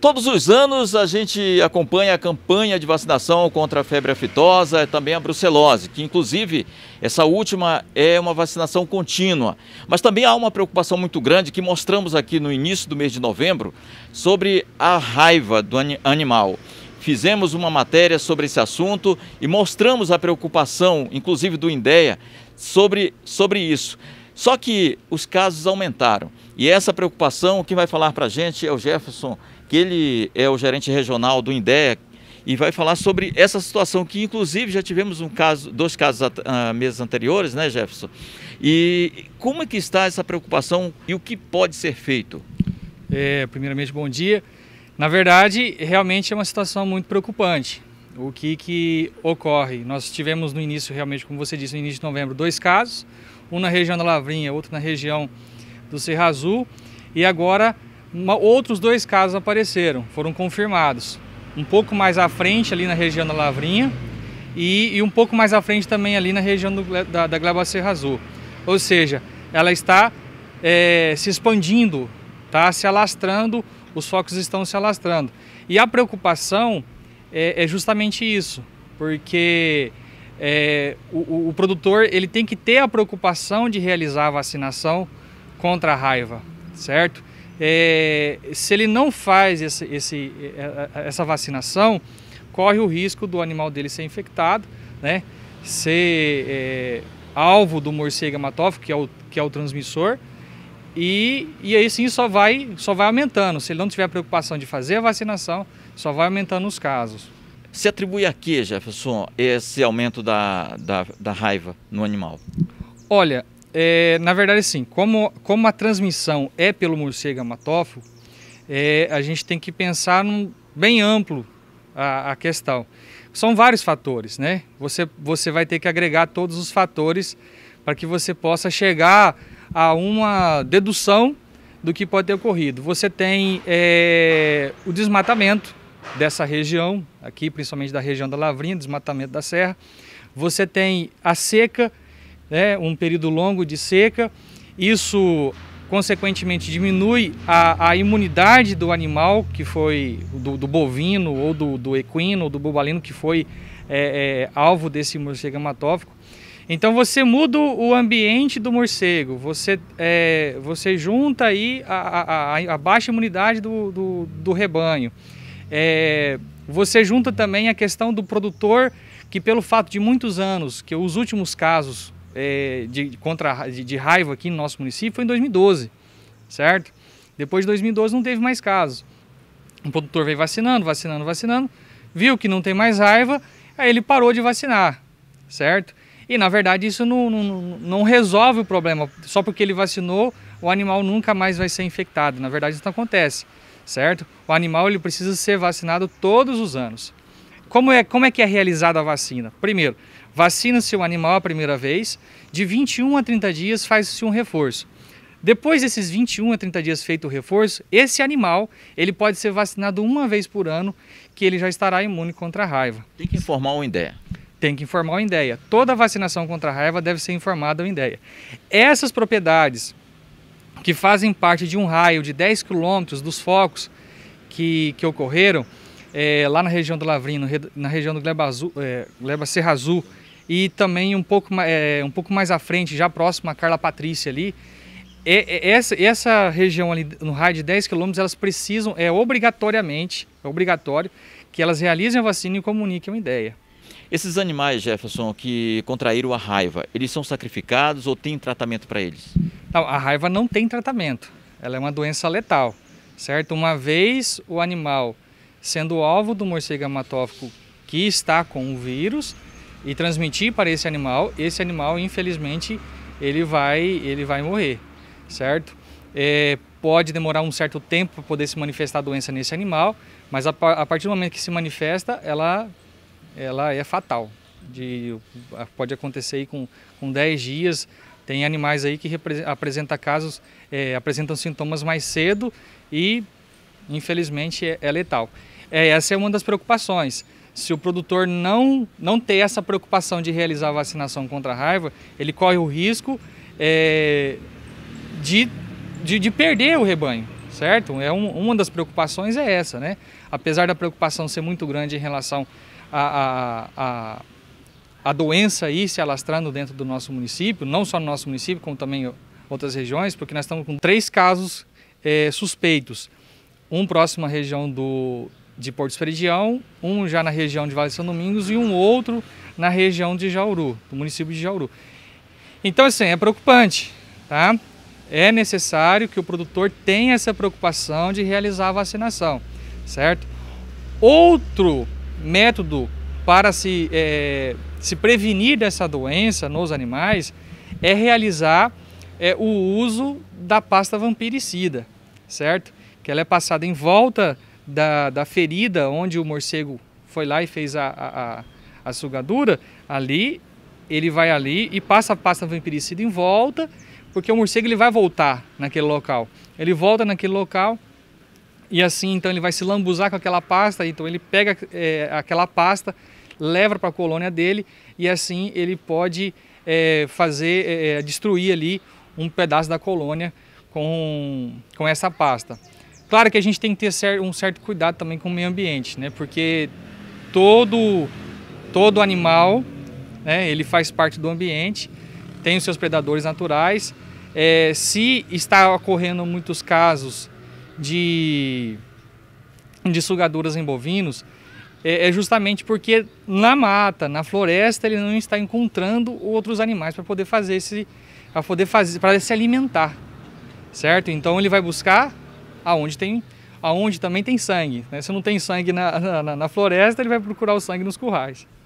Todos os anos a gente acompanha a campanha de vacinação contra a febre aftosa e é também a brucelose, que inclusive essa última é uma vacinação contínua. Mas também há uma preocupação muito grande que mostramos aqui no início do mês de novembro sobre a raiva do animal. Fizemos uma matéria sobre esse assunto e mostramos a preocupação, inclusive do INDEA, sobre, sobre isso. Só que os casos aumentaram. E essa preocupação, quem vai falar para a gente é o Jefferson que ele é o gerente regional do INDEA e vai falar sobre essa situação que inclusive já tivemos um caso, dois casos uh, meses anteriores, né, Jefferson? E como é que está essa preocupação e o que pode ser feito? É, primeiramente, bom dia. Na verdade, realmente é uma situação muito preocupante. O que, que ocorre? Nós tivemos no início, realmente, como você disse, no início de novembro, dois casos, um na região da Lavrinha, outro na região do Serra Azul, e agora uma, outros dois casos apareceram, foram confirmados. Um pouco mais à frente, ali na região da Lavrinha, e, e um pouco mais à frente também ali na região do, da, da Glabacerra Azul. Ou seja, ela está é, se expandindo, está se alastrando, os focos estão se alastrando. E a preocupação é, é justamente isso, porque é, o, o, produtor ele tem que ter a preocupação de realizar a vacinação contra a raiva, certo? é, se ele não faz esse, esse, é, é, é, essa vacinação, corre o risco do animal dele ser infectado, né? ser é, alvo do morcego hematófago, que é o, que é o transmissor, e, e aí sim só vai, só vai aumentando. Se ele não tiver a preocupação de fazer a vacinação, só vai aumentando os casos. Se atribui a que, Jefferson, esse aumento da, da, da raiva no animal? Olha, é, na verdade, sim. Como, como a transmissão é pelo morcego amatófago, é, a gente tem que pensar num, bem amplo a, a, questão. São vários fatores, né? Você, você vai ter que agregar todos os fatores para que você possa chegar a uma dedução do que pode ter ocorrido. Você tem é, o desmatamento dessa região, aqui principalmente da região da Lavrinha, desmatamento da serra. Você tem a seca, né, um período longo de seca. Isso, consequentemente, diminui a, a imunidade do animal, que foi do, do bovino ou do, do, equino ou do bobalino, que foi é, é, alvo desse morcego hematófico. Então você muda o ambiente do morcego, você, é, você junta aí a, a, a baixa imunidade do, do, do rebanho. É, você junta também a questão do produtor que pelo fato de muitos anos, que os últimos casos é, de, contra, de, de raiva aqui no nosso município foi em 2012, certo? Depois de 2012 não teve mais casos. O produtor veio vacinando, vacinando, vacinando, viu que não tem mais raiva, aí ele parou de vacinar, certo? E na verdade isso não, não, não resolve o problema. Só porque ele vacinou, o animal nunca mais vai ser infectado. Na verdade isso não acontece, certo? O animal ele precisa ser vacinado todos os anos. Como é, como é que é realizada a vacina? Primeiro, Vacina-se o animal a primeira vez, de 21 a 30 dias faz-se um reforço. Depois desses 21 a 30 dias feito o reforço, esse animal ele pode ser vacinado uma vez por ano, que ele já estará imune contra a raiva. Tem que informar o ideia. Tem que informar o ideia. Toda vacinação contra a raiva deve ser informada ao ideia. Essas propriedades que fazem parte de um raio de 10 quilômetros dos focos que, que ocorreram é, lá na região do Lavrinho, na região do Gleba, Azul, é, Gleba Serra Azul e também um pouco, é, um pouco mais à frente, já próximo a Carla Patrícia ali, é, é essa, essa região ali no raio de 10 quilômetros, elas precisam, é obrigatoriamente, é obrigatório, que elas realizem a vacina e comuniquem uma ideia. Esses animais, Jefferson, que contraíram a raiva, eles são sacrificados ou tem tratamento para eles? Não, a raiva não tem tratamento. Ela é uma doença letal, certo? Uma vez o animal sendo alvo do morcego hematófago que está com o vírus, e transmitir para esse animal, esse animal infelizmente ele vai, ele vai morrer, certo? É, pode demorar um certo tempo para poder se manifestar a doença nesse animal, mas a, a partir do momento que se manifesta, ela, ela é fatal. De, pode acontecer aí com, com 10 dias, tem animais aí que apresenta casos, é, apresentam sintomas mais cedo e infelizmente é, é letal. É, essa é uma das preocupações se o produtor não, não ter essa preocupação de realizar a vacinação contra a raiva, ele corre o risco é, de, de, de, perder o rebanho, certo? É um, uma das preocupações é essa, né? Apesar da preocupação ser muito grande em relação a, a, a, a doença aí se alastrando dentro do nosso município, não só no nosso município, como também outras regiões, porque nós estamos com três casos é, suspeitos. Um próximo à região do, de Porto Esperidião, um já na região de Vale São Domingos e um outro na região de Jauru, do município de Jauru. Então, assim, é preocupante, tá? É necessário que o produtor tenha essa preocupação de realizar a vacinação, certo? Outro método para se, é, se prevenir dessa doença nos animais é realizar é, o uso da pasta vampiricida, certo? Que ela é passada em volta da, da ferida onde o morcego foi lá e fez a, a, a, a sugadura, ali ele vai ali e passa a pasta vampiricida em volta, porque o morcego ele vai voltar naquele local. Ele volta naquele local e assim então ele vai se lambuzar com aquela pasta, então ele pega é, aquela pasta, leva para a colônia dele e assim ele pode é, fazer, é, é, destruir ali um pedaço da colônia com, com essa pasta. Claro que a gente tem que ter um certo cuidado também com o meio ambiente, né? Porque todo, todo animal, né, ele faz parte do ambiente, tem os seus predadores naturais. É, se está ocorrendo muitos casos de, de sugaduras em bovinos, é, é justamente porque na mata, na floresta, ele não está encontrando outros animais para poder fazer esse, para poder fazer, para se alimentar, certo? Então ele vai buscar aonde tem aonde também tem sangue. Né? Se não tem sangue na, na, na floresta, ele vai procurar o sangue nos currais.